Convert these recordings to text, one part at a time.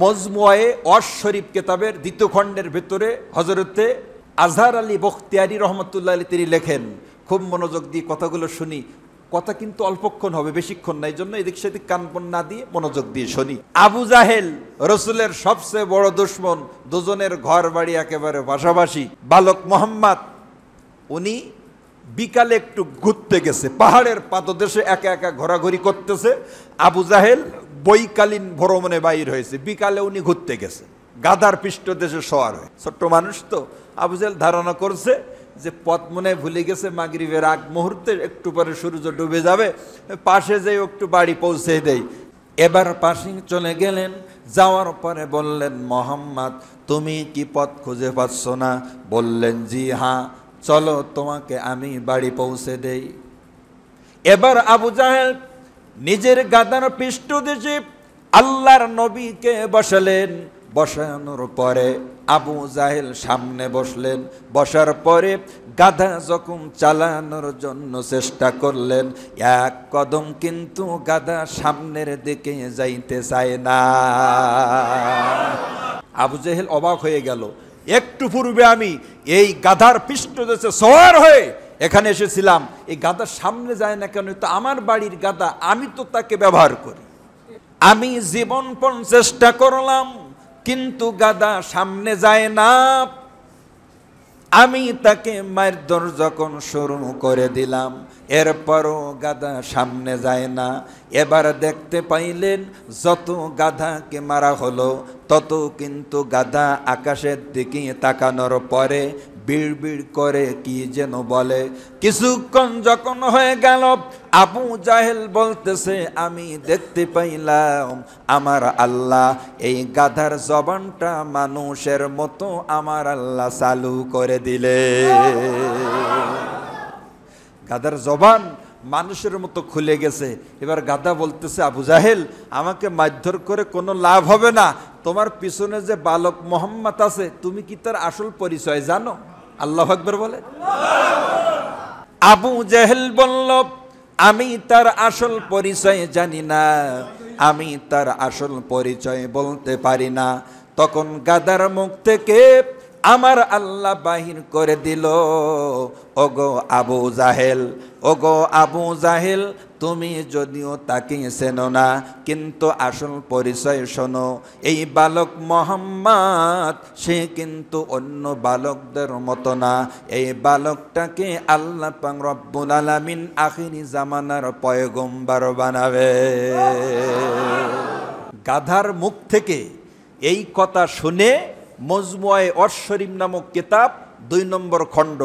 মজমুয়ে অশ শরীফ কেতাবের দ্বিতীয় খণ্ডের ভেতরে হজরতে আজহার আলী বখতিয়ারি রহমতুল্লাহ আলী তিনি লেখেন খুব মনোযোগ দিয়ে কথাগুলো শুনি কথা কিন্তু অল্পক্ষণ হবে বেশিক্ষণ নাই এই জন্য এদিক সেদিক কানপন না দিয়ে মনোযোগ দিয়ে শুনি আবু জাহেল রসুলের সবচেয়ে বড় দুশ্মন দুজনের ঘর বাড়ি একেবারে পাশাপাশি বালক মোহাম্মদ উনি বিকালে একটু ঘুরতে গেছে পাহাড়ের পাদদেশে একা একা ঘোরাঘুরি করতেছে আবু জাহেল বৈকালীন ভ্রমণে বাইর হয়েছে বিকালে উনি ঘুরতে গেছে গাদার পৃষ্ঠ দেশে সওয়ার হয়ে ছোট্ট মানুষ তো আবু জাহেল ধারণা করছে যে পথ মনে ভুলে গেছে মাগরিবের আগ মুহূর্তে একটু পরে সূর্য ডুবে যাবে পাশে যেয়ে একটু বাড়ি পৌঁছে দেয় এবার পাশে চলে গেলেন যাওয়ার পরে বললেন মোহাম্মদ তুমি কি পথ খুঁজে পাচ্ছ না বললেন জি হ্যাঁ চলো তোমাকে আমি বাড়ি পৌঁছে দেই এবার আবু জাহেল নিজের গাদার পৃষ্ঠ দেশে আল্লাহর নবীকে বসালেন বসানোর পরে আবু জাহেল সামনে বসলেন বসার পরে গাধা যখন চালানোর জন্য চেষ্টা করলেন এক কদম কিন্তু গাধা সামনের দিকে যাইতে চায় না আবু জাহেল অবাক হয়ে গেল একটু পূর্বে আমি এই গাধার পৃষ্ঠ দেশে সওয়ার হয়ে এখানে এসেছিলাম এই গাধার সামনে যায় না কেন তো আমার বাড়ির গাধা আমি তো তাকে ব্যবহার করি আমি জীবনপণ চেষ্টা করলাম কিন্তু গাদা সামনে যায় না আমি তাকে মারধর যখন শুরু করে দিলাম এরপরও গাধা সামনে যায় না এবার দেখতে পাইলেন যত গাধাকে মারা হলো তত কিন্তু গাধা আকাশের দিকে তাকানোর পরে বিড় করে কি যেন বলে কিছুক্ষণ যখন হয়ে গেল আবু জাহেল বলতেছে আমি দেখতে পাইলাম আমার আল্লাহ এই গাধার জবানটা মানুষের মতো আমার আল্লাহ চালু করে দিলে গাধার জবান মানুষের মতো খুলে গেছে এবার গাদা বলতেছে আবু জাহেল আমাকে মারধর করে কোনো লাভ হবে না তোমার পিছনে যে বালক মোহাম্মদ আছে তুমি কি তার আসল পরিচয় জানো আল্লাহ আকবর বলে আবু জাহেল বলল আমি তার আসল পরিচয় জানি না আমি তার আসল পরিচয় বলতে পারি না তখন গাদার মুখ থেকে আমার আল্লাহ বাহির করে দিল ওগো আবু জাহেল ওগো আবু জাহেল তুমি যদিও তাকে চেনো না কিন্তু আসল পরিচয় শোনো এই বালক মোহাম্মদ সে কিন্তু অন্য বালকদের মতো না এই বালকটাকে আল্লাহ রব্বুল আলামিন আখিরি জামানার পয়গম্বার বানাবে গাধার মুখ থেকে এই কথা শুনে মজমুয়ায় অশ্বরিম নামক কেতাব দুই নম্বর খণ্ড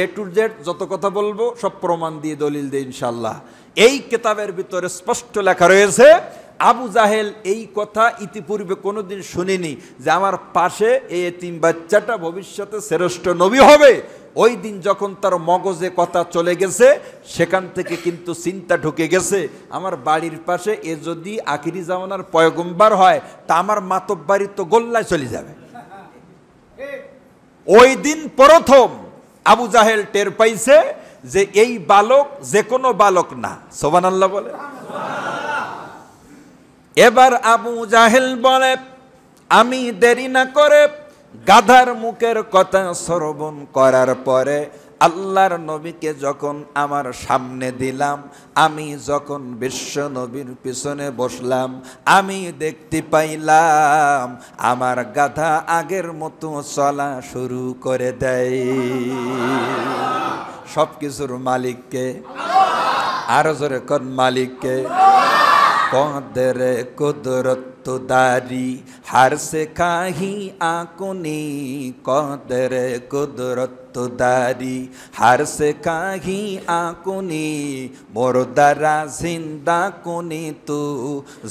এ টু জেড যত কথা বলবো সব প্রমাণ দিয়ে দলিল দিয়ে ইনশাল্লাহ এই কেতাবের ভিতরে স্পষ্ট লেখা রয়েছে আবু জাহেল এই কথা ইতিপূর্বে কোনোদিন শুনিনি যে আমার পাশে এই এতিম বাচ্চাটা ভবিষ্যতে শ্রেষ্ঠ নবী হবে ওই দিন যখন তার মগজে কথা চলে গেছে সেখান থেকে কিন্তু চিন্তা ঢুকে গেছে আমার বাড়ির পাশে এ যদি আখিরি জামানার পয়গম্বার হয় তা আমার মাতব্বাড়ির তো গোল্লায় চলে যাবে ওই দিন প্রথম আবু জাহেল টের পাইছে যে এই বালক যে কোনো বালক না সোবান আল্লাহ বলে এবার আবু জাহেল বলে আমি দেরি না করে গাধার মুখের কথা শ্রবণ করার পরে আল্লাহর নবীকে যখন আমার সামনে দিলাম আমি যখন বিশ্ব নবীর পিছনে বসলাম আমি দেখতে পাইলাম আমার গাধা আগের মতো চলা শুরু করে দেয় সব কিছুর মালিককে আরো জোরে কন মালিককে কদরে কুদরত तो दारी हर से खाही आकुनी कदर कुदरत তো দারি হার সে কাহি আকুনি মোর দ্বারা জিন্দা কোনি তু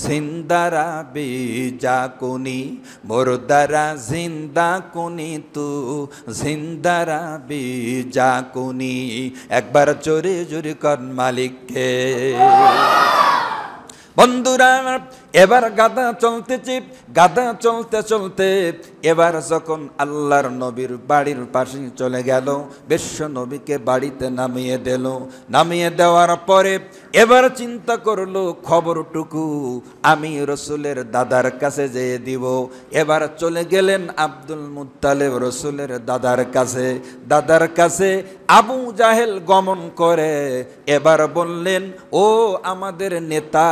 জিন্দারা বেজা কোনি মোর দ্বারা জিন্দা কোনি তু জিন্দারা বেজা কোনি একবার জোরে জোরে কর মালিককে বন্ধুরা এবার গাদা চলতেছে গাদা চলতে চলতে এবার যখন আল্লাহর নবীর বাড়ির পাশে চলে গেল বিশ্ব নবীকে বাড়িতে নামিয়ে দিল নামিয়ে দেওয়ার পরে এবার চিন্তা করলো খবরটুকু আমি রসুলের দাদার কাছে যেয়ে দিব এবার চলে গেলেন আব্দুল মুতালেব রসুলের দাদার কাছে দাদার কাছে আবু জাহেল গমন করে এবার বললেন ও আমাদের নেতা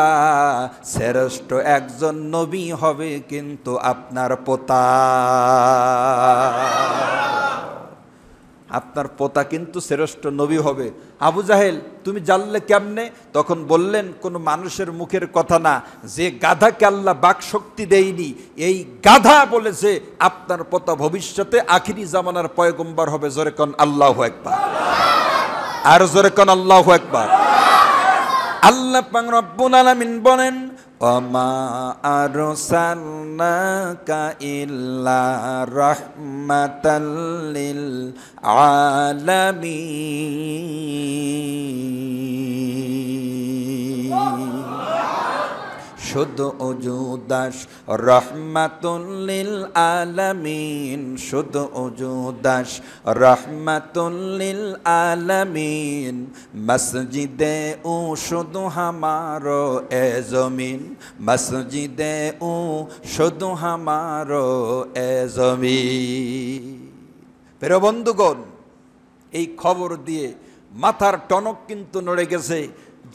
শ্রেষ্ঠ একজন নবী হবে কিন্তু আপনার পোতা আপনার পোতা কিন্তু শ্রেষ্ঠ নবী হবে আবু জাহেল তুমি জানলে কেমনে তখন বললেন কোনো মানুষের মুখের কথা না যে গাধাকে আল্লাহ বাকশক্তি দেয়নি এই গাধা বলেছে আপনার পোতা ভবিষ্যতে আখিরি জামানার পয়গম্বর হবে জোরেকন আল্লাহ একবার আর জোরেকন আল্লাহ একবার আল্লাহ পাক রব্বুল আলামিন বলেন অমা আরসালনাকা ইল্লা রাহমাতাল লিল আলামিন শুধু অজুদাস রহমাতুল্লিল আলামিন শুধু অজুদাস রহমাতুল্লিল আলামিন মসজিদে ও শুধু হামার এ জমিন মসজিদে ও শুধু হামার এ জমিন বন্ধুগণ এই খবর দিয়ে মাথার টনক কিন্তু নড়ে গেছে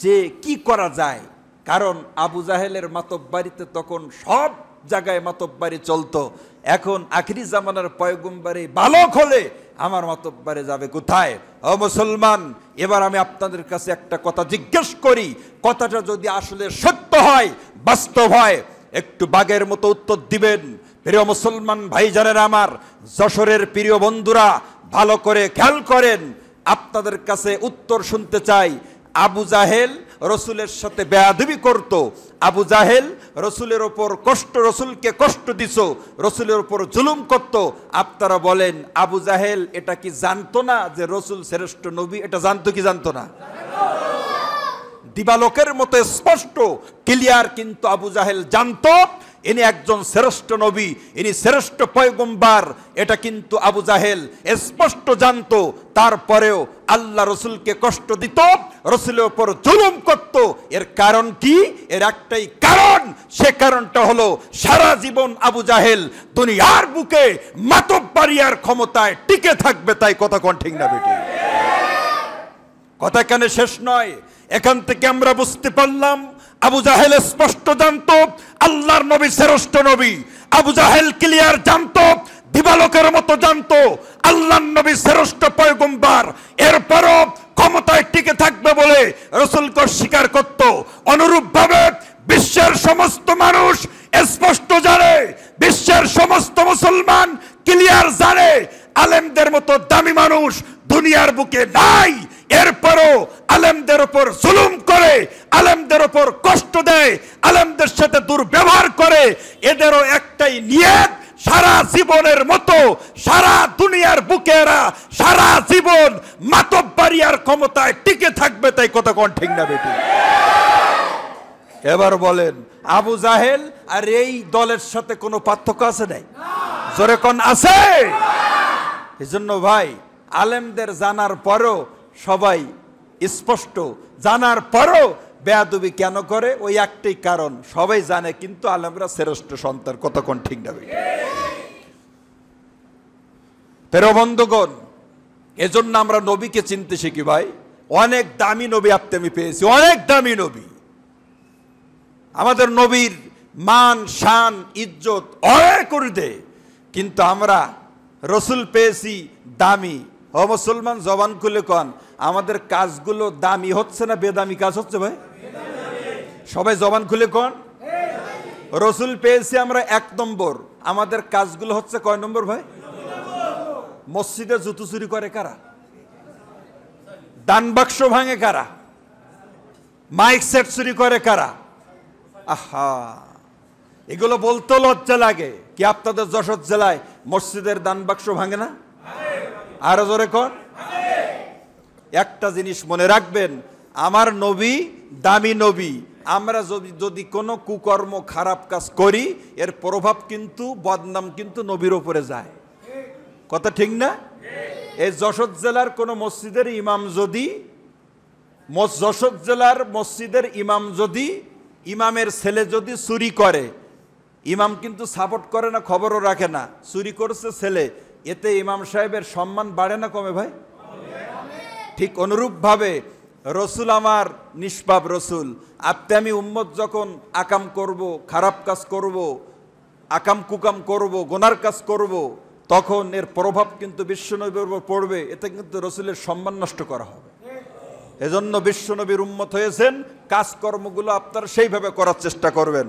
যে কি করা যায় কারণ আবু জাহেলের বাড়িতে তখন সব জায়গায় বাড়ি চলতো এখন আখরি জামানার পয়গুম্বারে বালক হলে আমার মাতব্বারে যাবে কোথায় ও মুসলমান এবার আমি আপনাদের কাছে একটা কথা জিজ্ঞেস করি কথাটা যদি আসলে সত্য হয় বাস্তব হয় একটু বাগের মতো উত্তর দিবেন প্রিয় মুসলমান জানেন আমার যশোরের প্রিয় বন্ধুরা ভালো করে খেয়াল করেন আপনাদের কাছে উত্তর শুনতে চাই আবু জাহেল রসুলের সাথে বেয়াদবি করত আবু জাহেল রসুলের ওপর কষ্ট রসুলকে কষ্ট দিস রসুলের ওপর জুলুম করত আপনারা বলেন আবু জাহেল এটা কি জানতো না যে রসুল শ্রেষ্ঠ নবী এটা জানতো কি জানতো না দিবালকের মতো স্পষ্ট ক্লিয়ার কিন্তু আবু জাহেল জানতো ইনি একজন শ্রেষ্ঠ নবী ইনি শ্রেষ্ঠ পয়গম্বার এটা কিন্তু আবু জাহেল স্পষ্ট জানতো তারপরেও আল্লাহ রসুলকে কষ্ট দিত রসুলের ওপর জুলুম করত এর কারণ কি এর একটাই কারণ সে কারণটা হলো সারা জীবন আবু জাহেল দুনিয়ার বুকে মাতব বাড়িয়ার ক্ষমতায় টিকে থাকবে তাই কন ঠিক না বেটি কথা কেন শেষ নয় এখান থেকে আমরা বুঝতে পারলাম আবু জাহেল স্পষ্ট জানত আল্লাহর নবী শ্রেষ্ঠ নবী আবু জাহেল ক্লিয়ার জানত দিবালকের মতো জানত আল্লাহর নবী শ্রেষ্ঠ পয়গম্বার এরপরও ক্ষমতায় টিকে থাকবে বলে রসুলকে স্বীকার করত অনুরূপভাবে বিশ্বের সমস্ত মানুষ স্পষ্ট জানে বিশ্বের সমস্ত মুসলমান ক্লিয়ার জানে আলেমদের মতো দামি মানুষ দুনিয়ার বুকে নাই এরপরও আলেমদের ওপর জুলুম করে আলেমদের ওপর কষ্ট দেয় আলেমদের সাথে দুর্ব্যবহার করে এদেরও একটাই নিয়ত সারা জীবনের মতো সারা দুনিয়ার বুকে এরা সারা জীবন মাতব্বারিয়ার ক্ষমতায় টিকে থাকবে তাই কত কোন ঠিক না বেটি এবার বলেন আবু জাহেল আর এই দলের সাথে কোনো পার্থক্য আছে নাই জোরে কন আছে এজন্য ভাই আলেমদের জানার পরও সবাই স্পষ্ট জানার পরও বেয়াদুবি কেন করে ওই একটাই কারণ সবাই জানে কিন্তু আলেমরা শ্রেষ্ঠ সন্তান কতক্ষণ ঠিক নেবে তেরো বন্ধুগণ এজন্য আমরা নবীকে চিনতে শিখি ভাই অনেক দামি নবী আপনি আমি পেয়েছি অনেক দামি নবী আমাদের নবীর মান শান ইজ্জত অনেক উর্ধে কিন্তু আমরা রসুল পেয়েছি দামি ও মুসলমান জবান খুলে কন আমাদের কাজগুলো দামি হচ্ছে না বেদামি কাজ হচ্ছে ভাই সবাই জবান খুলে কন রসুল পেয়েছি আমরা এক নম্বর আমাদের কাজগুলো হচ্ছে কয় নম্বর ভাই মসজিদে জুতো চুরি করে কারা দান বাক্স ভাঙে কারা মাইক সেট চুরি করে কারা আহা এগুলো বলতে লজ্জা লাগে কি আপনাদের যশোর জেলায় মসজিদের দান বাক্স ভাঙে না আরো জোরে কর একটা জিনিস মনে রাখবেন আমার নবী দামি নবী আমরা যদি কোনো কুকর্ম খারাপ কাজ করি এর প্রভাব কিন্তু বদনাম কিন্তু নবীর ওপরে যায় কথা ঠিক না এই যশোর জেলার কোনো মসজিদের ইমাম যদি যশোর জেলার মসজিদের ইমাম যদি ইমামের ছেলে যদি চুরি করে ইমাম কিন্তু সাপোর্ট করে না খবরও রাখে না চুরি করছে ছেলে এতে ইমাম সাহেবের সম্মান বাড়ে না কমে ভাই ঠিক অনুরূপভাবে রসুল আমার নিষ্পাপ রসুল আপনি আমি উম্মত যখন আকাম করব খারাপ কাজ করব আকাম কুকাম করব গোনার কাজ করব তখন এর প্রভাব কিন্তু বিশ্বনবীর উপর পড়বে এতে কিন্তু রসুলের সম্মান নষ্ট করা হবে এজন্য বিশ্বনবীর উন্মত হয়েছেন কাজকর্মগুলো আপনারা সেইভাবে করার চেষ্টা করবেন